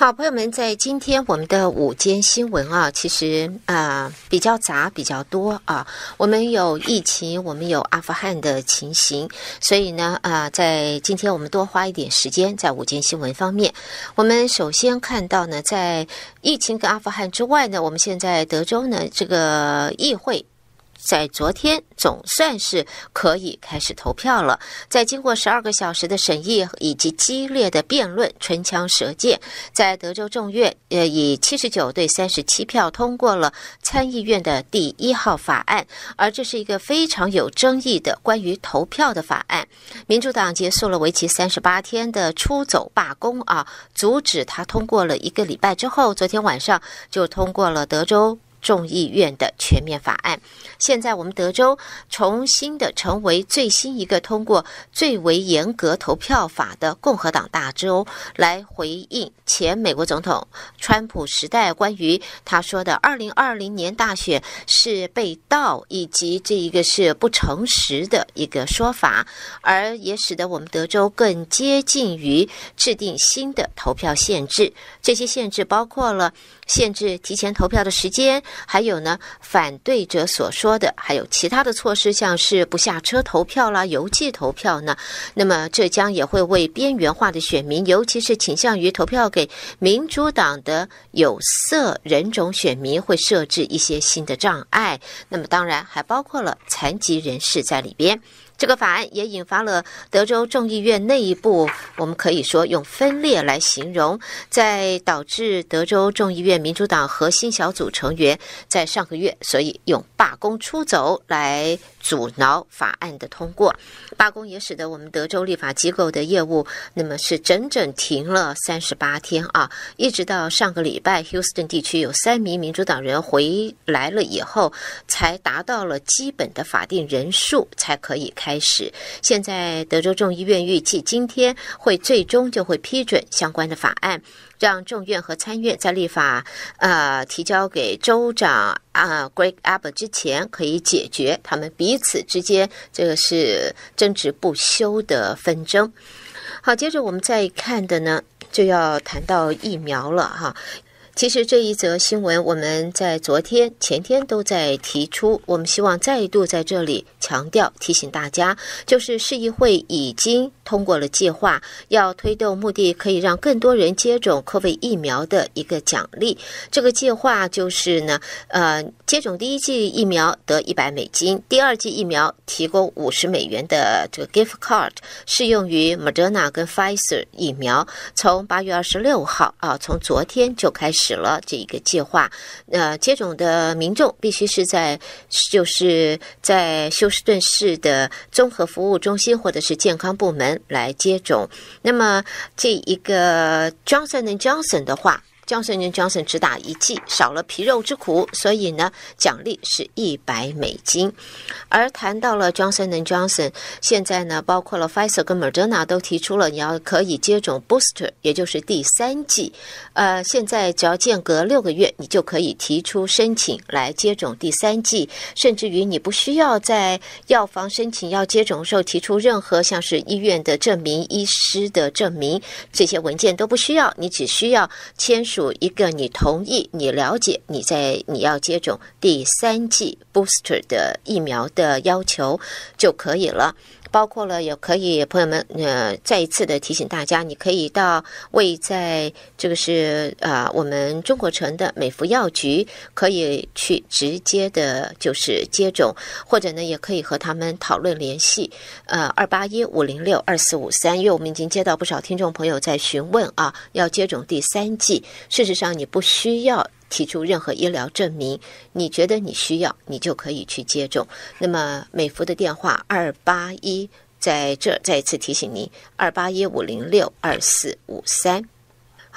好，朋友们，在今天我们的午间新闻啊，其实啊比较杂比较多啊，我们有疫情，我们有阿富汗的情形，所以呢啊，在今天我们多花一点时间在午间新闻方面。我们首先看到呢，在疫情跟阿富汗之外呢，我们现在德州呢这个议会。在昨天，总算是可以开始投票了。在经过十二个小时的审议以及激烈的辩论、唇枪舌剑，在德州众院，呃，以七十九对三十七票通过了参议院的第一号法案。而这是一个非常有争议的关于投票的法案。民主党结束了为期三十八天的出走罢工啊，阻止他通过了一个礼拜之后，昨天晚上就通过了德州。众议院的全面法案。现在，我们德州重新的成为最新一个通过最为严格投票法的共和党大州，来回应前美国总统川普时代关于他说的“二零二零年大选是被盗，以及这一个是不诚实的一个说法”，而也使得我们德州更接近于制定新的投票限制。这些限制包括了限制提前投票的时间。还有呢，反对者所说的，还有其他的措施，像是不下车投票啦、邮寄投票呢。那么，这将也会为边缘化的选民，尤其是倾向于投票给民主党的有色人种选民，会设置一些新的障碍。那么，当然还包括了残疾人士在里边。这个法案也引发了德州众议院内部，我们可以说用分裂来形容，在导致德州众议院民主党核心小组成员在上个月，所以用罢工出走来阻挠法案的通过。罢工也使得我们德州立法机构的业务，那么是整整停了三十八天啊，一直到上个礼拜，休斯顿地区有三名民主党人回来了以后，才达到了基本的法定人数，才可以开。开始，现在德州众议院预计今天会最终就会批准相关的法案，让众院和参院在立法呃提交给州长啊，Greg Abbott 之前可以解决他们彼此之间这个是争执不休的纷争。好，接着我们再看的呢，就要谈到疫苗了哈。其实这一则新闻，我们在昨天、前天都在提出。我们希望再度在这里强调、提醒大家，就是市议会已经通过了计划，要推动目的可以让更多人接种 COVID 疫苗的一个奖励。这个计划就是呢，呃，接种第一剂疫苗得一百美金，第二剂疫苗提供五十美元的这个 gift card，适用于 Moderna 跟 Pfizer 疫苗。从八月二十六号啊，从昨天就开始。指了这一个计划，那接种的民众必须是在就是在休斯顿市的综合服务中心或者是健康部门来接种。那么这一个 Johnson and Johnson 的话。Johnson Johnson 只打一剂，少了皮肉之苦，所以呢，奖励是一百美金。而谈到了 Johnson Johnson，现在呢，包括了 f i s e r 跟 Moderna 都提出了，你要可以接种 Booster，也就是第三剂。呃，现在只要间隔六个月，你就可以提出申请来接种第三剂，甚至于你不需要在药房申请要接种的时候提出任何像是医院的证明、医师的证明这些文件都不需要，你只需要签署。有一个你同意、你了解、你在你要接种第三剂 booster 的疫苗的要求就可以了。包括了，也可以，朋友们，呃，再一次的提醒大家，你可以到位在这个是啊，我们中国城的美孚药局可以去直接的，就是接种，或者呢，也可以和他们讨论联系，呃，二八一五零六二四五三，因为我们已经接到不少听众朋友在询问啊，要接种第三剂，事实上你不需要。提出任何医疗证明，你觉得你需要，你就可以去接种。那么美孚的电话二八一，在这再一次提醒您：二八一五零六二四五三。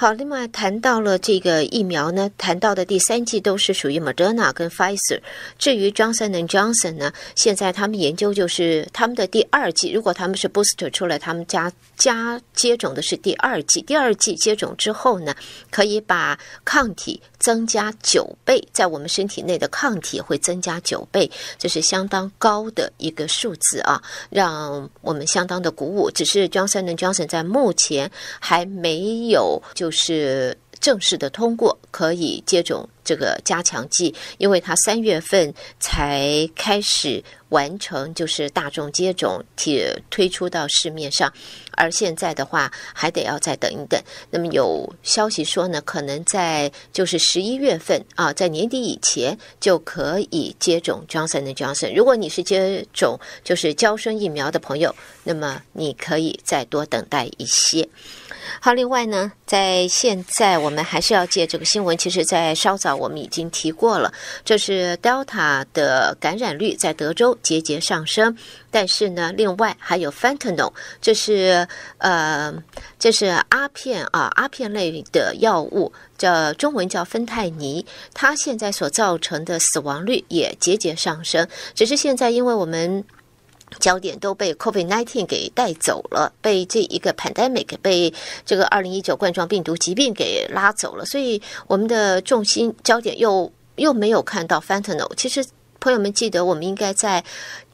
好，另外谈到了这个疫苗呢，谈到的第三剂都是属于 Moderna 跟 Pfizer。至于 Johnson and Johnson 呢，现在他们研究就是他们的第二剂，如果他们是 booster 出来，他们加加接种的是第二剂。第二剂接种之后呢，可以把抗体增加九倍，在我们身体内的抗体会增加九倍，这是相当高的一个数字啊，让我们相当的鼓舞。只是 Johnson and Johnson 在目前还没有就。是正式的通过可以接种这个加强剂，因为它三月份才开始完成，就是大众接种且推出到市面上。而现在的话，还得要再等一等。那么有消息说呢，可能在就是十一月份啊，在年底以前就可以接种 Johnson Johnson。如果你是接种就是胶生疫苗的朋友，那么你可以再多等待一些。好，另外呢，在现在我们还是要借这个新闻，其实，在稍早我们已经提过了，这是 Delta 的感染率在德州节节上升，但是呢，另外还有 Fentanyl，这是呃，这是阿片啊，阿片类的药物，叫中文叫芬太尼，它现在所造成的死亡率也节节上升，只是现在因为我们。焦点都被 COVID-19 给带走了，被这一个 pandemic，被这个2019冠状病毒疾病给拉走了，所以我们的重心焦点又又没有看到 f e n t a n y l 其实。朋友们，记得我们应该在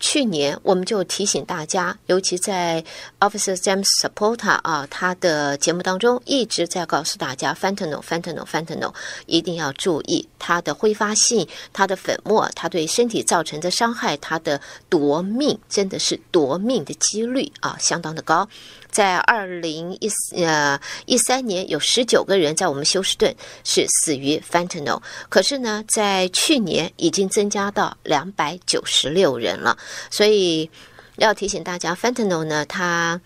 去年，我们就提醒大家，尤其在 Officer James s u p p o r t a 啊，他的节目当中一直在告诉大家 f e n t y l f e n t y l f e n t a y l 一定要注意它的挥发性、它的粉末、它对身体造成的伤害、它的夺命，真的是夺命的几率啊，相当的高。在二零一四呃一三年，有十九个人在我们休斯顿是死于 fentanyl。可是呢，在去年已经增加到两百九十六人了。所以要提醒大家，fentanyl 呢，它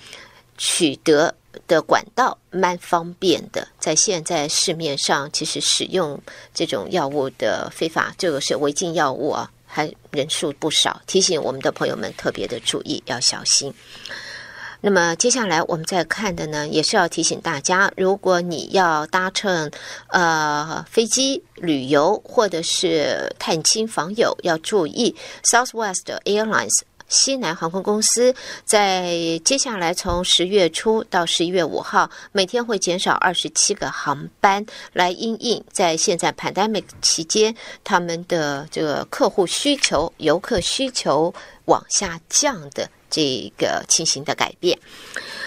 取得的管道蛮方便的。在现在市面上，其实使用这种药物的非法，这个是违禁药物啊，还人数不少。提醒我们的朋友们特别的注意，要小心。那么接下来我们再看的呢，也是要提醒大家，如果你要搭乘呃飞机旅游或者是探亲访友，要注意 Southwest Airlines 西南航空公司在接下来从十月初到十一月五号，每天会减少二十七个航班来因应在现在 pandemic 期间他们的这个客户需求、游客需求往下降的。这个情形的改变，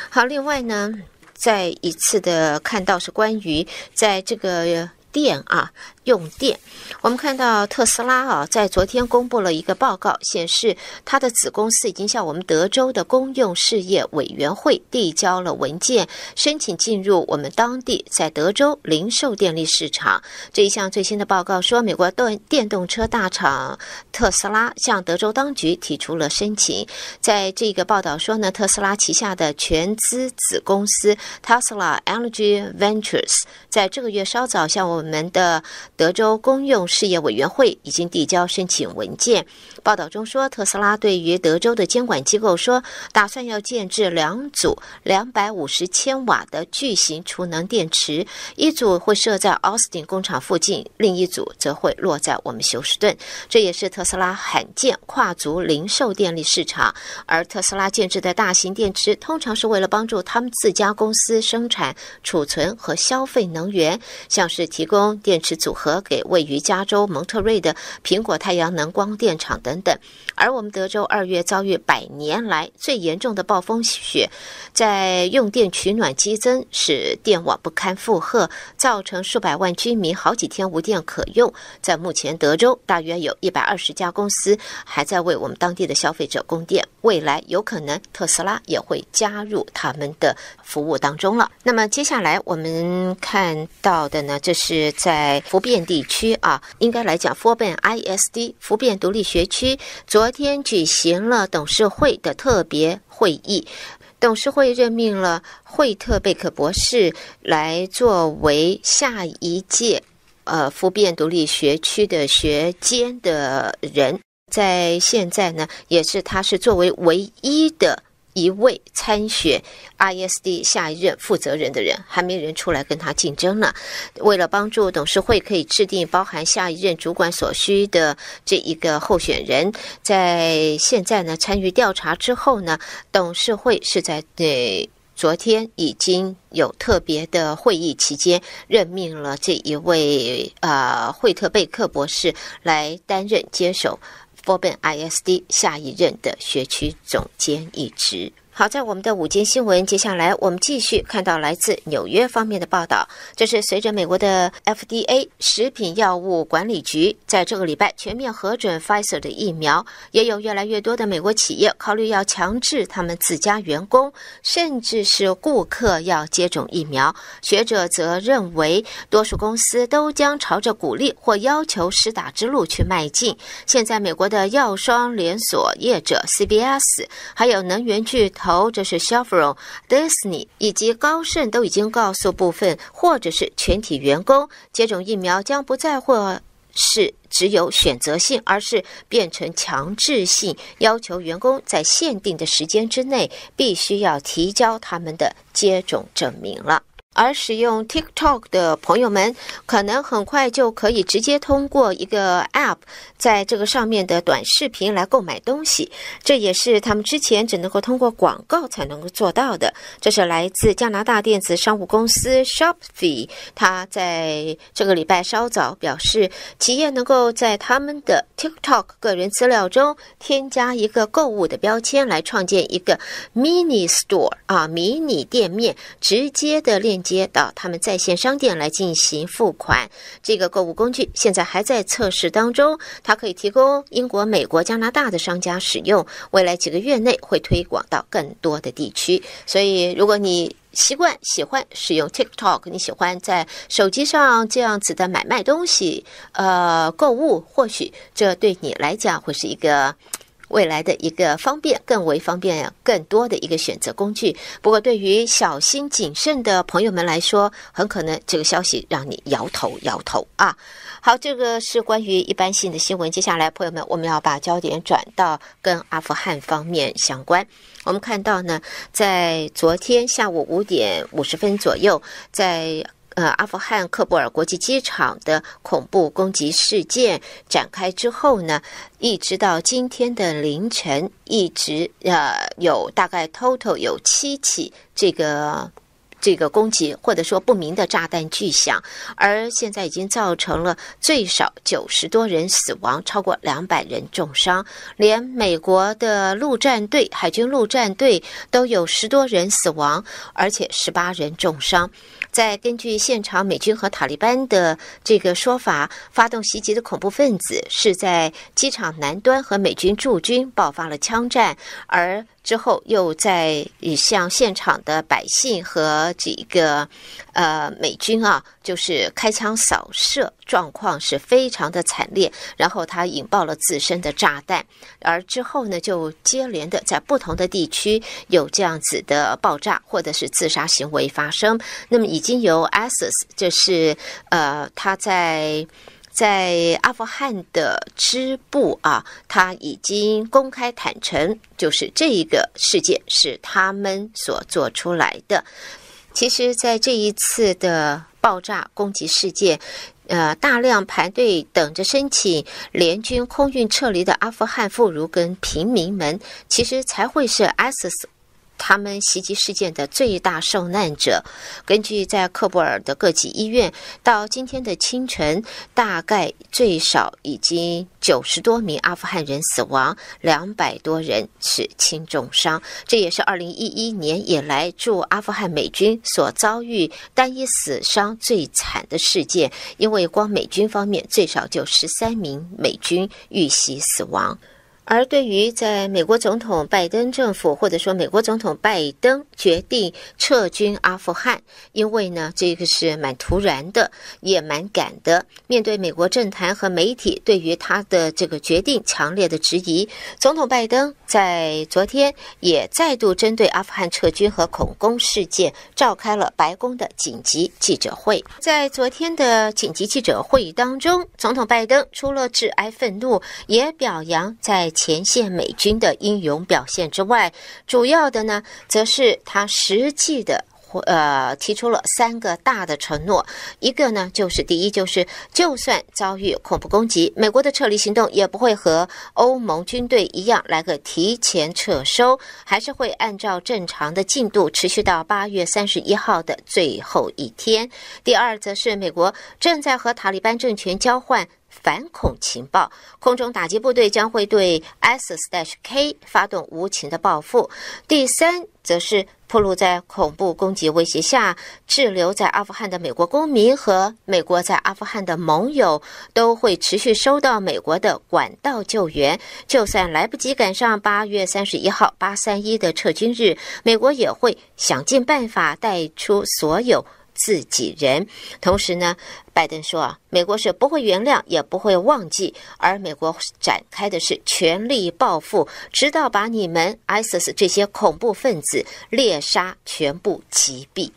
好，另外呢，再一次的看到是关于在这个店啊。用电，我们看到特斯拉啊，在昨天公布了一个报告，显示它的子公司已经向我们德州的公用事业委员会递交了文件，申请进入我们当地在德州零售电力市场。这一项最新的报告说，美国电电动车大厂特斯拉向德州当局提出了申请。在这个报道说呢，特斯拉旗下的全资子公司 Tesla Energy Ventures 在这个月稍早向我们的。德州公用事业委员会已经递交申请文件。报道中说，特斯拉对于德州的监管机构说，打算要建制两组两百五十千瓦的巨型储能电池，一组会设在奥斯汀工厂附近，另一组则会落在我们休斯顿。这也是特斯拉罕见跨足零售电力市场。而特斯拉建制的大型电池，通常是为了帮助他们自家公司生产、储存和消费能源，像是提供电池组合。和给位于加州蒙特瑞的苹果太阳能光电厂等等，而我们德州二月遭遇百年来最严重的暴风雪，在用电取暖激增，使电网不堪负荷，造成数百万居民好几天无电可用。在目前，德州大约有一百二十家公司还在为我们当地的消费者供电，未来有可能特斯拉也会加入他们的服务当中了。那么接下来我们看到的呢，这是在福边。地区啊，应该来讲 f o r b e n I S D 福变独立学区昨天举行了董事会的特别会议，董事会任命了惠特贝克博士来作为下一届呃，福变独立学区的学监的人，在现在呢，也是他是作为唯一的。一位参选 ISD 下一任负责人的人，还没人出来跟他竞争呢。为了帮助董事会可以制定包含下一任主管所需的这一个候选人，在现在呢参与调查之后呢，董事会是在对。昨天已经有特别的会议期间任命了这一位呃惠特贝克博士来担任接手。f o r b n ISD 下一任的学区总监一职。好在我们的午间新闻，接下来我们继续看到来自纽约方面的报道。这是随着美国的 FDA 食品药物管理局在这个礼拜全面核准 Fiser 的疫苗，也有越来越多的美国企业考虑要强制他们自家员工甚至是顾客要接种疫苗。学者则认为，多数公司都将朝着鼓励或要求实打之路去迈进。现在，美国的药商连锁业者 CBS 还有能源巨头。头，这是 Chevron、Disney 以及高盛都已经告诉部分或者是全体员工，接种疫苗将不再或是只有选择性，而是变成强制性，要求员工在限定的时间之内，必须要提交他们的接种证明了。而使用 TikTok 的朋友们，可能很快就可以直接通过一个 App，在这个上面的短视频来购买东西。这也是他们之前只能够通过广告才能够做到的。这是来自加拿大电子商务公司 Shopify，他在这个礼拜稍早表示，企业能够在他们的 TikTok 个人资料中添加一个购物的标签，来创建一个 mini store，啊，迷你店面，直接的链接。接到他们在线商店来进行付款，这个购物工具现在还在测试当中，它可以提供英国、美国、加拿大的商家使用，未来几个月内会推广到更多的地区。所以，如果你习惯喜欢使用 TikTok，你喜欢在手机上这样子的买卖东西，呃，购物，或许这对你来讲会是一个。未来的一个方便，更为方便、更多的一个选择工具。不过，对于小心谨慎的朋友们来说，很可能这个消息让你摇头摇头啊。好，这个是关于一般性的新闻。接下来，朋友们，我们要把焦点转到跟阿富汗方面相关。我们看到呢，在昨天下午五点五十分左右，在。呃，阿富汗喀布尔国际机场的恐怖攻击事件展开之后呢，一直到今天的凌晨，一直呃有大概 total 有七起这个。这个攻击，或者说不明的炸弹巨响，而现在已经造成了最少九十多人死亡，超过两百人重伤，连美国的陆战队、海军陆战队都有十多人死亡，而且十八人重伤。再根据现场美军和塔利班的这个说法，发动袭击的恐怖分子是在机场南端和美军驻军爆发了枪战，而。之后又在向现场的百姓和几个呃美军啊，就是开枪扫射，状况是非常的惨烈。然后他引爆了自身的炸弹，而之后呢，就接连的在不同的地区有这样子的爆炸或者是自杀行为发生。那么已经由 ISIS，这是呃他在。在阿富汗的支部啊，他已经公开坦诚，就是这一个事件是他们所做出来的。其实，在这一次的爆炸攻击事件，呃，大量排队等着申请联军空运撤离的阿富汗妇孺跟平民们，其实才会是 ISIS。他们袭击事件的最大受难者，根据在克布尔的各级医院，到今天的清晨，大概最少已经九十多名阿富汗人死亡，两百多人是轻重伤。这也是二零一一年以来驻阿富汗美军所遭遇单一死伤最惨的事件，因为光美军方面最少就十三名美军遇袭死亡。而对于在美国总统拜登政府，或者说美国总统拜登决定撤军阿富汗，因为呢，这个是蛮突然的，也蛮赶的。面对美国政坛和媒体对于他的这个决定强烈的质疑，总统拜登在昨天也再度针对阿富汗撤军和恐攻事件召开了白宫的紧急记者会。在昨天的紧急记者会议当中，总统拜登除了致哀愤怒，也表扬在。前线美军的英勇表现之外，主要的呢，则是他实际的，呃，提出了三个大的承诺。一个呢，就是第一，就是就算遭遇恐怖攻击，美国的撤离行动也不会和欧盟军队一样来个提前撤收，还是会按照正常的进度持续到八月三十一号的最后一天。第二，则是美国正在和塔利班政权交换。反恐情报，空中打击部队将会对 ISISK 发动无情的报复。第三，则是暴露在恐怖攻击威胁下滞留在阿富汗的美国公民和美国在阿富汗的盟友都会持续收到美国的管道救援。就算来不及赶上八月三十一号（八三一）的撤军日，美国也会想尽办法带出所有。自己人，同时呢，拜登说啊，美国是不会原谅，也不会忘记，而美国展开的是全力报复，直到把你们 ISIS 这些恐怖分子猎杀，全部击毙。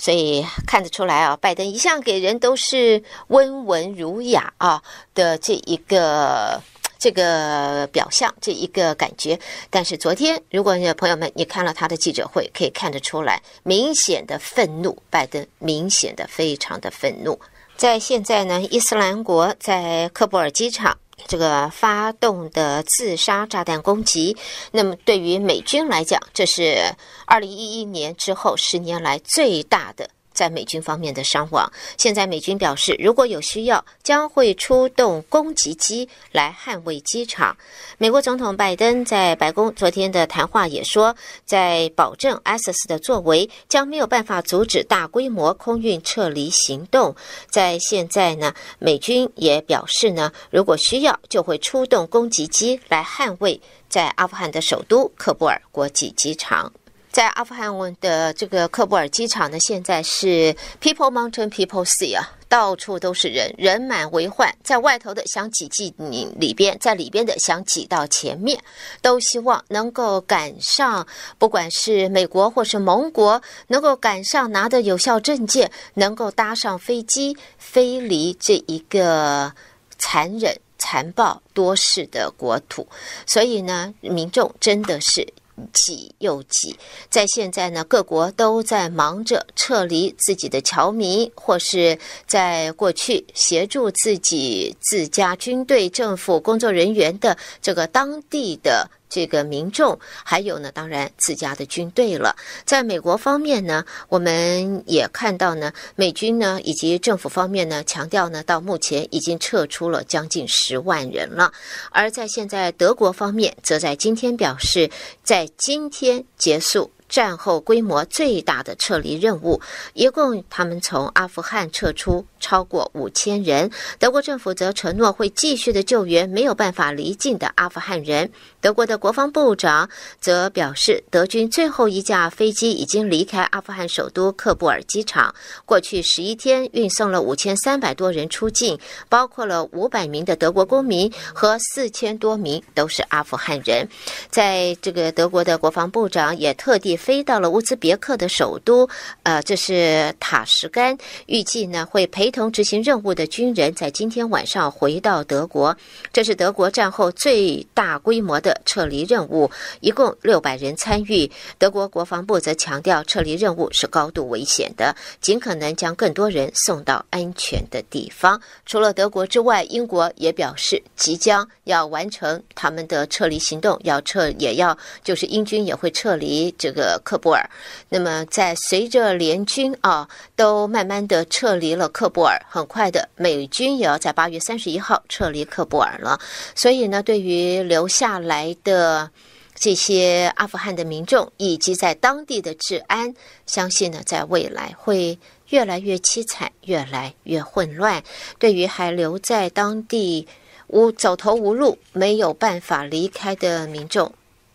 所以看得出来啊，拜登一向给人都是温文儒雅啊的这一个。这个表象，这一个感觉，但是昨天，如果朋友们你看了他的记者会，可以看得出来，明显的愤怒，拜登明显的非常的愤怒。在现在呢，伊斯兰国在喀布尔机场这个发动的自杀炸弹攻击，那么对于美军来讲，这是二零一一年之后十年来最大的。在美军方面的伤亡。现在美军表示，如果有需要，将会出动攻击机来捍卫机场。美国总统拜登在白宫昨天的谈话也说，在保证 ISIS 的作为将没有办法阻止大规模空运撤离行动。在现在呢，美军也表示呢，如果需要，就会出动攻击机来捍卫在阿富汗的首都喀布尔国际机场。在阿富汗的这个喀布尔机场呢，现在是 people mountain people sea 啊，到处都是人，人满为患。在外头的想挤进里边，在里边的想挤到前面，都希望能够赶上，不管是美国或是盟国，能够赶上拿的有效证件，能够搭上飞机飞离这一个残忍、残暴、多事的国土。所以呢，民众真的是。挤又挤，在现在呢，各国都在忙着撤离自己的侨民，或是在过去协助自己自家军队、政府工作人员的这个当地的。这个民众，还有呢，当然自家的军队了。在美国方面呢，我们也看到呢，美军呢以及政府方面呢，强调呢，到目前已经撤出了将近十万人了。而在现在德国方面，则在今天表示，在今天结束。战后规模最大的撤离任务，一共他们从阿富汗撤出超过五千人。德国政府则承诺会继续的救援没有办法离境的阿富汗人。德国的国防部长则表示，德军最后一架飞机已经离开阿富汗首都喀布尔机场。过去十一天，运送了五千三百多人出境，包括了五百名的德国公民和四千多名都是阿富汗人。在这个德国的国防部长也特地。飞到了乌兹别克的首都，呃，这是塔什干。预计呢会陪同执行任务的军人在今天晚上回到德国。这是德国战后最大规模的撤离任务，一共六百人参与。德国国防部则强调，撤离任务是高度危险的，尽可能将更多人送到安全的地方。除了德国之外，英国也表示即将要完成他们的撤离行动，要撤也要就是英军也会撤离这个。呃，喀布尔，那么在随着联军啊都慢慢的撤离了喀布尔，很快的美军也要在八月三十一号撤离喀布尔了。所以呢，对于留下来的这些阿富汗的民众以及在当地的治安，相信呢，在未来会越来越凄惨，越来越混乱。对于还留在当地无走投无路没有办法离开的民众，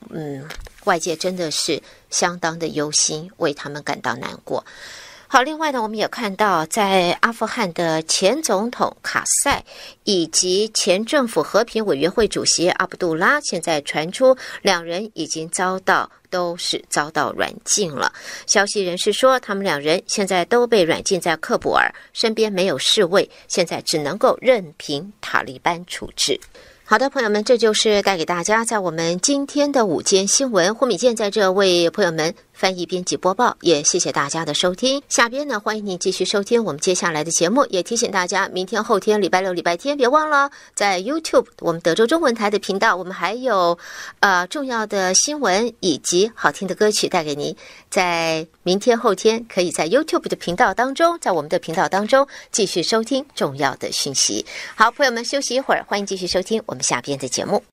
嗯，外界真的是。相当的忧心，为他们感到难过。好，另外呢，我们也看到，在阿富汗的前总统卡塞以及前政府和平委员会主席阿卜杜拉，现在传出两人已经遭到都是遭到软禁了。消息人士说，他们两人现在都被软禁在喀布尔，身边没有侍卫，现在只能够任凭塔利班处置。好的，朋友们，这就是带给大家在我们今天的午间新闻。霍敏健在这为朋友们翻译、编辑、播报，也谢谢大家的收听。下边呢，欢迎您继续收听我们接下来的节目。也提醒大家，明天、后天、礼拜六、礼拜天别忘了在 YouTube 我们德州中文台的频道，我们还有呃重要的新闻以及好听的歌曲带给您。在明天、后天，可以在 YouTube 的频道当中，在我们的频道当中继续收听重要的讯息。好，朋友们，休息一会儿，欢迎继续收听我们。下边的节目。